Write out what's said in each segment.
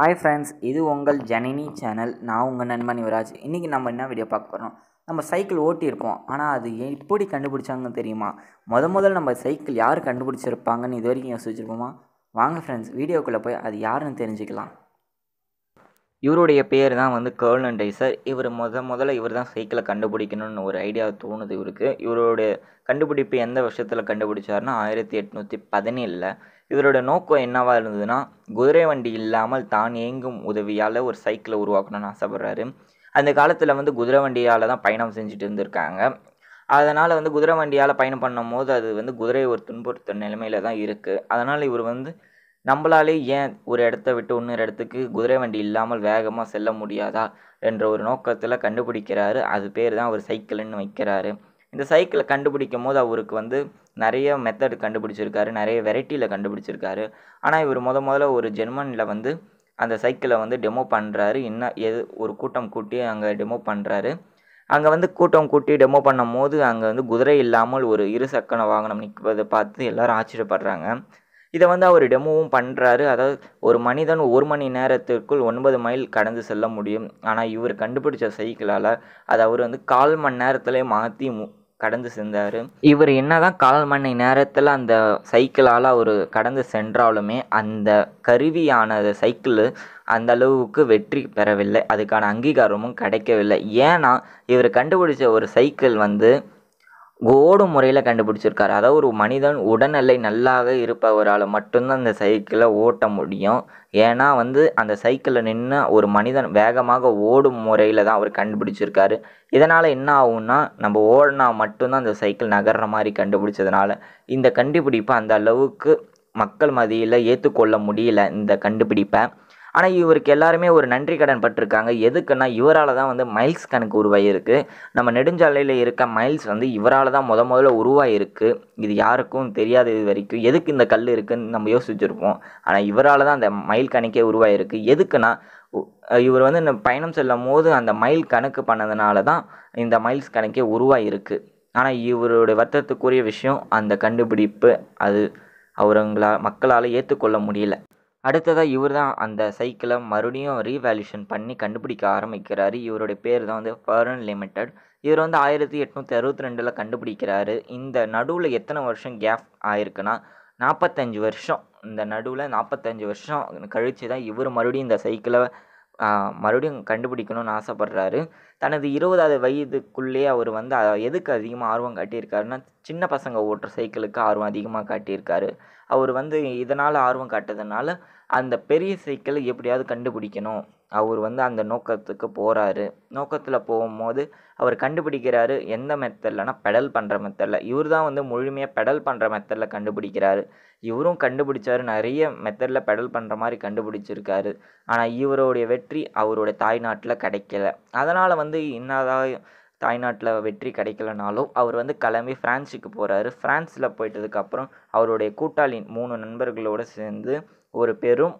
hi friends இது உங்கள் Janani channel நான் உங்கள் நண்பன் யுவராஜ் இன்றைக்கி நம்ம என்ன வீடியோ பார்க்க போகிறோம் நம்ம சைக்கிள் ஓட்டியிருப்போம் ஆனால் அது எப்படி கண்டுபிடிச்சாங்கன்னு தெரியுமா முத முதல்ல நம்ம சைக்கிள் யார் கண்டுபிடிச்சிருப்பாங்கன்னு இது வரைக்கும் யோசிச்சிருப்போமா வாங்க ஃப்ரெண்ட்ஸ் வீடியோக்குள்ளே போய் அது யாருன்னு தெரிஞ்சுக்கலாம் இவருடைய பேர் தான் வந்து அண்ட் டைசர் இவர் முத முதல்ல இவர் தான் சைக்கிளை கண்டுபிடிக்கணும்னு ஒரு ஐடியா தோணுது இவருக்கு இவருடைய கண்டுபிடிப்பு எந்த வருஷத்தில் கண்டுபிடிச்சார்னா ஆயிரத்தி எட்நூற்றி பதினேழில் இவரோட நோக்கம் என்னவாக இருந்ததுன்னா குதிரை வண்டி இல்லாமல் தான் ஏங்கும் உதவியால் ஒரு சைக்கிளை உருவாக்கணும்னு ஆசைப்படுறாரு அந்த காலத்தில் வந்து குதிரை வண்டியால் தான் பயணம் செஞ்சுட்டு இருந்திருக்காங்க அதனால் வந்து குதிரை வண்டியால் பயணம் பண்ணும் போது அது வந்து குதிரை ஒரு துன்புறுத்த நிலைமையில் தான் இருக்குது அதனால் இவர் வந்து நம்மளாலே ஏன் ஒரு இடத்த விட்டு இன்னொரு இடத்துக்கு குதிரை வண்டி இல்லாமல் வேகமாக செல்ல முடியாதா என்ற ஒரு நோக்கத்தில் கண்டுபிடிக்கிறாரு அது பேர் தான் அவர் சைக்கிள்னு வைக்கிறாரு இந்த சைக்கிளை கண்டுபிடிக்கும் போது அவருக்கு வந்து நிறைய மெத்தடு கண்டுபிடிச்சிருக்காரு நிறைய வெரைட்டியில் கண்டுபிடிச்சிருக்காரு ஆனால் இவர் முத முதல்ல ஒரு ஜெர்மனியில் வந்து அந்த சைக்கிளை வந்து டெமோ பண்ணுறாரு இன்னும் எது ஒரு கூட்டம் கூட்டி அங்கே டெமோ பண்ணுறாரு அங்கே வந்து கூட்டம் கூட்டி டெமோ பண்ணும் போது அங்கே வந்து குதிரை இல்லாமல் ஒரு இருசக்கர வாகனம் நிற்பதை பார்த்து எல்லோரும் ஆச்சரியப்படுறாங்க இதை வந்து அவர் டெமோவும் பண்ணுறாரு அதாவது ஒரு மனிதன் ஒரு மணி நேரத்திற்குள் ஒன்பது மைல் கடந்து செல்ல முடியும் ஆனால் இவர் கண்டுபிடிச்ச சைக்கிளால் அதை அவர் வந்து கால் மணி நேரத்திலே மாற்றி கடந்து சென்றார் இவர் என்னதான் கால் மணி நேரத்தில் அந்த சைக்கிளால் அவர் கடந்து சென்றாலுமே அந்த கருவியான சைக்கிள் அந்த அளவுக்கு வெற்றி பெறவில்லை அதுக்கான அங்கீகாரமும் கிடைக்கவில்லை ஏன்னா இவர் கண்டுபிடிச்ச ஒரு சைக்கிள் வந்து ஓடும் முறையில் கண்டுபிடிச்சிருக்காரு அதாவது ஒரு மனிதன் உடல்நிலை நல்லாக இருப்பவரால் மட்டும்தான் அந்த சைக்கிளை ஓட்ட முடியும் ஏன்னா வந்து அந்த சைக்கிளில் நின்று ஒரு மனிதன் வேகமாக ஓடும் முறையில் தான் அவர் கண்டுபிடிச்சிருக்காரு இதனால் என்ன ஆகும்னா நம்ம ஓடினா மட்டும்தான் அந்த சைக்கிள் நகர்ற மாதிரி கண்டுபிடிச்சதுனால இந்த கண்டுபிடிப்பை அந்த அளவுக்கு மக்கள் மதியில் ஏற்றுக்கொள்ள முடியல இந்த கண்டுபிடிப்பை ஆனால் இவருக்கு எல்லாருமே ஒரு நன்றி கடன் பட்டிருக்காங்க எதுக்குன்னா இவரால் தான் வந்து மைல்ஸ் கணக்கு உருவாகியிருக்கு நம்ம நெடுஞ்சாலையில் இருக்க மைல்ஸ் வந்து இவரால் தான் முத முதல்ல உருவாகியிருக்கு இது யாருக்கும் தெரியாத இது வரைக்கும் எதுக்கு இந்த கல் இருக்குதுன்னு நம்ம யோசிச்சிருப்போம் ஆனால் இவரால் தான் அந்த மைல் கணக்கே உருவாகிருக்கு எதுக்குன்னா இவர் வந்து இந்த பயணம் செல்லும் போது அந்த மைல் கணக்கு பண்ணதுனால தான் இந்த மைல்ஸ் கணக்கே உருவாகிருக்கு ஆனால் இவருடைய வருத்தத்துக்குரிய விஷயம் அந்த கண்டுபிடிப்பு அது அவருங்களா மக்களால் ஏற்றுக்கொள்ள முடியல அடுத்ததாக இவர் தான் அந்த சைக்கிளை மறுபடியும் ரீவேல்யூஷன் பண்ணி கண்டுபிடிக்க ஆரம்பிக்கிறாரு இவருடைய பேர் தான் வந்து ஃபர்ன் லிமிட்டட் இவர் வந்து ஆயிரத்தி எட்நூற்றி அறுபத்தி ரெண்டில் கண்டுபிடிக்கிறாரு இந்த நடுவில் எத்தனை வருஷம் கேப் ஆயிருக்குன்னா நாற்பத்தஞ்சு வருஷம் இந்த நடுவில் நாற்பத்தஞ்சு வருஷம் கழித்து தான் இவர் மறுபடியும் இந்த சைக்கிளை மறுபடியும் கண்டுபிடிக்கணும்னு ஆசைப்படுறாரு தனது இருபதாவது வயதுக்குள்ளேயே அவர் வந்து எதுக்கு அதிகமாக ஆர்வம் காட்டியிருக்காருன்னா சின்ன பசங்க ஓட்டுற சைக்கிளுக்கு ஆர்வம் அதிகமாக காட்டியிருக்காரு அவர் வந்து இதனால் ஆர்வம் காட்டுறதுனால அந்த பெரிய சைக்கிளை எப்படியாவது கண்டுபிடிக்கணும் அவர் வந்து அந்த நோக்கத்துக்கு போகிறாரு நோக்கத்தில் போகும்போது அவர் கண்டுபிடிக்கிறாரு எந்த மெத்தட்லனா பெடல் பண்ணுற மெத்தடில் இவர் தான் வந்து முழுமையாக பெடல் பண்ணுற மெத்தடில் கண்டுபிடிக்கிறாரு இவரும் கண்டுபிடிச்சார் நிறைய மெத்தடில் பெடல் பண்ணுற மாதிரி கண்டுபிடிச்சிருக்காரு ஆனால் இவருடைய வெற்றி அவருடைய தாய்நாட்டில் கிடைக்கல அதனால் வந்து என்னதான் தாய்நாட்டில் வெற்றி கிடைக்கலனாலும் அவர் வந்து கிளம்பி ஃப்ரான்ஸுக்கு போகிறாரு ஃப்ரான்ஸில் போயிட்டதுக்கப்புறம் அவருடைய கூட்டாளி மூணு நண்பர்களோடு சேர்ந்து ஒரு பெரும்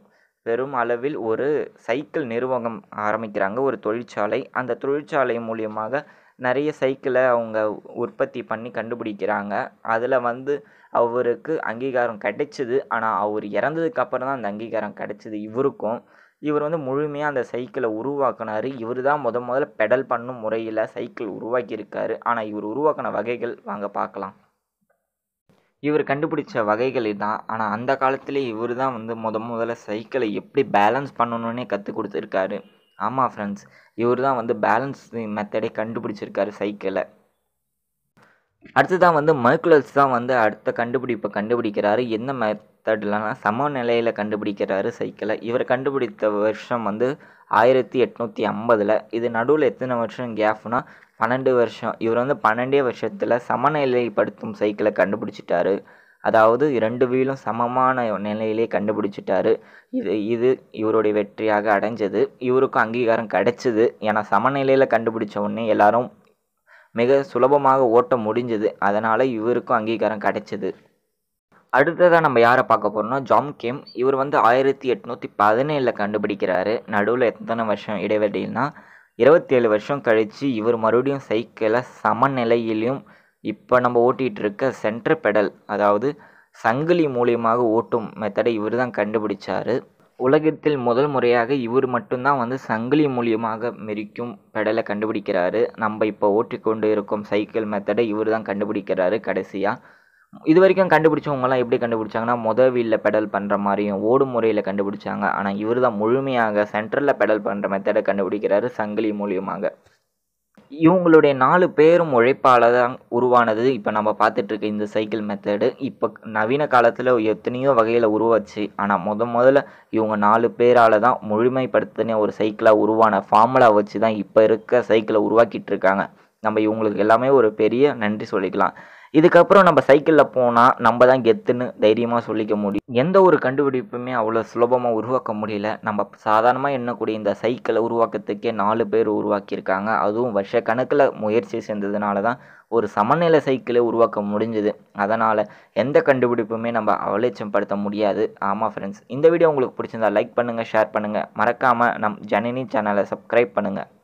பெரும் அளவில் ஒரு சைக்கிள் நிறுவனம் ஆரம்பிக்கிறாங்க ஒரு தொழிற்சாலை அந்த தொழிற்சாலை மூலியமாக நிறைய சைக்கிளை அவங்க உற்பத்தி பண்ணி கண்டுபிடிக்கிறாங்க அதில் வந்து அவருக்கு அங்கீகாரம் கிடைச்சிது ஆனால் அவர் இறந்ததுக்கு அப்புறம் தான் அந்த அங்கீகாரம் கிடைச்சிது இவருக்கும் இவர் வந்து முழுமையாக அந்த சைக்கிளை உருவாக்கினார் இவர் தான் முத முதல்ல பெடல் பண்ணும் முறையில் சைக்கிள் உருவாக்கியிருக்காரு ஆனால் இவர் உருவாக்கின வகைகள் வாங்க பார்க்கலாம் இவர் கண்டுபிடிச்ச வகைகள் தான் ஆனால் அந்த காலத்திலே இவர் தான் வந்து முத முதல்ல சைக்கிளை எப்படி பேலன்ஸ் பண்ணணுன்னே கற்றுக் கொடுத்துருக்காரு ஆமாம் ஃப்ரெண்ட்ஸ் இவர் தான் வந்து பேலன்ஸ் மெத்தடே கண்டுபிடிச்சிருக்காரு சைக்கிளை தான் வந்து மைக்குலர்ஸ் தான் வந்து அடுத்த கண்டுபிடிப்பை கண்டுபிடிக்கிறாரு என்ன மெத்தட்லனா சமநிலையில் கண்டுபிடிக்கிறாரு சைக்கிளை இவர் கண்டுபிடித்த வருஷம் வந்து ஆயிரத்தி எட்நூற்றி ஐம்பதில் இது நடுவில் எத்தனை வருஷம் கேஃப்னா பன்னெண்டு வருஷம் இவர் வந்து பன்னெண்டே வருஷத்தில் சமநிலைப்படுத்தும் சைக்கிளை கண்டுபிடிச்சிட்டாரு அதாவது ரெண்டு வீலும் சமமான நிலையிலே கண்டுபிடிச்சிட்டாரு இது இது இவருடைய வெற்றியாக அடைஞ்சது இவருக்கும் அங்கீகாரம் கிடைச்சிது ஏன்னா சமநிலையில் கண்டுபிடிச்ச உடனே எல்லாரும் மிக சுலபமாக ஓட்ட முடிஞ்சது அதனால் இவருக்கும் அங்கீகாரம் கிடைச்சது அடுத்ததாக நம்ம யாரை பார்க்க போகிறோம்னா ஜாம் கேம் இவர் வந்து ஆயிரத்தி எட்நூற்றி பதினேழில் கண்டுபிடிக்கிறாரு நடுவில் எத்தனை வருஷம் இடைவெளினா இருபத்தேழு வருஷம் கழித்து இவர் மறுபடியும் சைக்கிளை சமநிலையிலையும் இப்போ நம்ம ஓட்டிகிட்டு இருக்க சென்ட்ரு பெடல் அதாவது சங்கிலி மூலியமாக ஓட்டும் மெத்தடை இவர் தான் கண்டுபிடிச்சார் உலகத்தில் முதல் முறையாக இவர் மட்டும்தான் வந்து சங்கிலி மூலியமாக மெரிக்கும் பெடலை கண்டுபிடிக்கிறாரு நம்ம இப்போ ஓட்டிக்கொண்டு இருக்கும் சைக்கிள் மெத்தடை இவர் தான் கண்டுபிடிக்கிறாரு கடைசியாக இது வரைக்கும் கண்டுபிடிச்சவங்கலாம் எப்படி கண்டுபிடிச்சாங்கன்னா மொதல் வீலில் பெடல் பண்ணுற மாதிரியும் ஓடும் முறையில் கண்டுபிடிச்சாங்க ஆனால் இவர் தான் முழுமையாக சென்டரில் பெடல் பண்ணுற மெத்தடை கண்டுபிடிக்கிறாரு சங்கிலி மூலியமாக இவங்களுடைய நாலு பேரும் உழைப்பால் தான் உருவானது இப்போ நம்ம பார்த்துட்ருக்க இந்த சைக்கிள் மெத்தடு இப்போ நவீன காலத்தில் எத்தனையோ வகையில் உருவாச்சு ஆனால் முத முதல்ல இவங்க நாலு பேரால் தான் முழுமைப்படுத்தின ஒரு சைக்கிளாக உருவான ஃபார்முலா வச்சு தான் இப்போ இருக்க சைக்கிளை உருவாக்கிட்டு இருக்காங்க நம்ம இவங்களுக்கு எல்லாமே ஒரு பெரிய நன்றி சொல்லிக்கலாம் இதுக்கப்புறம் நம்ம சைக்கிளில் போனால் நம்ம தான் கெத்துன்னு தைரியமாக சொல்லிக்க முடியும் எந்த ஒரு கண்டுபிடிப்புமே அவ்வளோ சுலபமாக உருவாக்க முடியல நம்ம சாதாரணமாக எண்ணக்கூடிய இந்த சைக்கிளை உருவாக்கத்துக்கே நாலு பேர் உருவாக்கியிருக்காங்க அதுவும் வருஷ கணக்கில் முயற்சி செஞ்சதுனால தான் ஒரு சமநிலை சைக்கிளை உருவாக்க முடிஞ்சுது அதனால் எந்த கண்டுபிடிப்புமே நம்ம அவலட்சம் படுத்த முடியாது ஆமாம் ஃப்ரெண்ட்ஸ் இந்த வீடியோ உங்களுக்கு பிடிச்சிருந்தா லைக் பண்ணுங்கள் ஷேர் பண்ணுங்கள் மறக்காமல் நம் ஜனனி சேனலை சப்ஸ்கிரைப் பண்ணுங்கள்